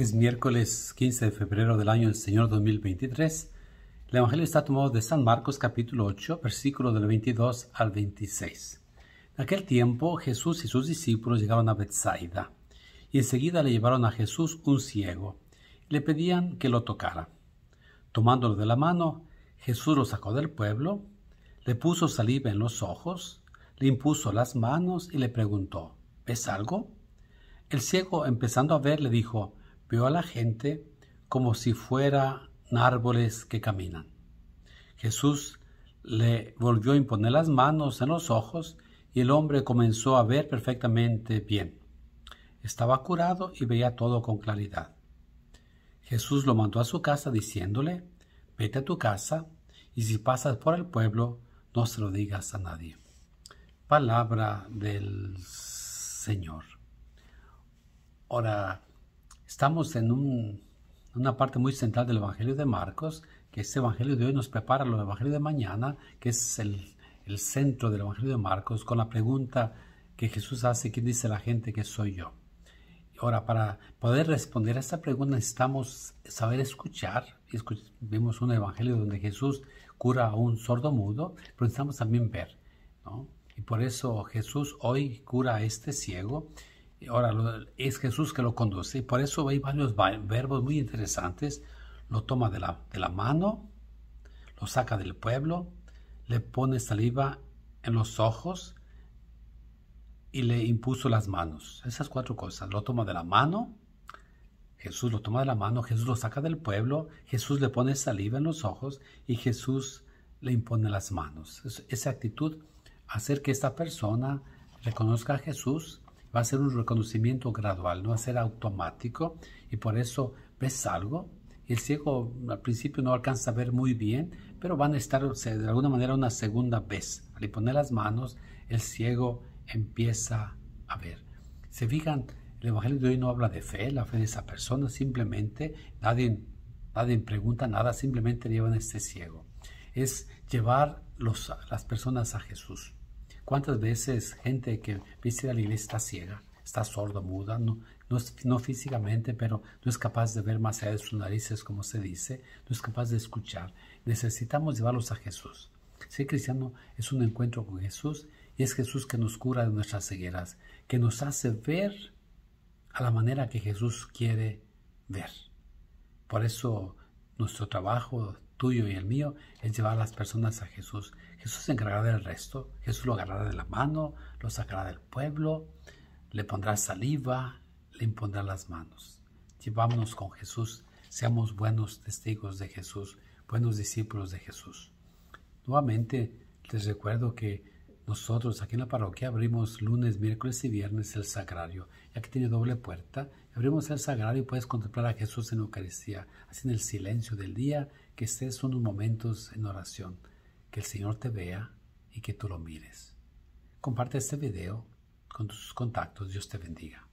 Es miércoles 15 de febrero del año del Señor 2023. El Evangelio está tomado de San Marcos capítulo 8, versículo del 22 al 26. En aquel tiempo Jesús y sus discípulos llegaron a Bethsaida y enseguida le llevaron a Jesús un ciego. le pedían que lo tocara. Tomándolo de la mano, Jesús lo sacó del pueblo, le puso saliva en los ojos, le impuso las manos y le preguntó, ¿ves algo? El ciego, empezando a ver, le dijo, vio a la gente como si fueran árboles que caminan. Jesús le volvió a imponer las manos en los ojos y el hombre comenzó a ver perfectamente bien. Estaba curado y veía todo con claridad. Jesús lo mandó a su casa diciéndole, vete a tu casa y si pasas por el pueblo, no se lo digas a nadie. Palabra del Señor. Ahora, Estamos en una parte muy central del Evangelio de Marcos, que este Evangelio de hoy nos prepara al Evangelio de mañana, que es el, centro del Evangelio de Marcos, con la pregunta que Jesús hace, ¿quién dice la gente que soy yo? Ahora, para poder responder a esta pregunta necesitamos saber escuchar. Vimos un evangelio donde Jesús cura a un sordo mudo, pero necesitamos también ver. ¿no? Y por eso Jesús hoy cura a este ciego Ahora, es Jesús que lo conduce. y Por eso hay varios verbos muy interesantes. Lo toma de la, mano, lo saca del pueblo, le pone saliva en los ojos y le impuso las manos. Esas cuatro cosas. Lo toma de la mano, Jesús lo toma de la mano, Jesús lo saca del pueblo, Jesús le pone saliva en los ojos y Jesús le impone las manos. esa actitud hacer que esta persona reconozca a Jesús va a ser un reconocimiento gradual, no va a ser automático y por eso ves algo. El ciego al principio no alcanza a ver muy bien, pero van a estar de alguna manera una segunda vez. Al poner las manos, el ciego empieza a ver. Se fijan, el Evangelio de hoy no habla de fe, la fe de esa persona, simplemente nadie, nadie pregunta nada, simplemente llevan este ciego. Es llevar las personas a Jesús. ¿Cuántas veces gente que visita la iglesia está ciega, está sorda, muda, no, no, no, físicamente, pero no es capaz de ver más allá de sus narices, como se dice, no es capaz de escuchar? Necesitamos llevarlos a Jesús. Ser cristiano es un encuentro con Jesús y es Jesús que nos cura de nuestras cegueras, que nos hace ver a la manera que Jesús quiere ver. Por eso nuestro trabajo tuyo y el mío es llevar a las personas a Jesús. Jesús se encargará del resto. Jesús lo agarrará de la mano, lo sacará del pueblo, le pondrá saliva, le impondrá las manos. Llevámonos con Jesús. Seamos buenos testigos de Jesús, buenos discípulos de Jesús. Nuevamente les recuerdo que nosotros aquí en la parroquia abrimos lunes, miércoles y viernes el sagrario, ya que tiene doble puerta. Abrimos el sagrario y puedes contemplar a Jesús en Eucaristía, así en el silencio del día, que estés unos momentos en oración, que el Señor te vea y que tú lo mires. Comparte este video con tus contactos. Dios te bendiga.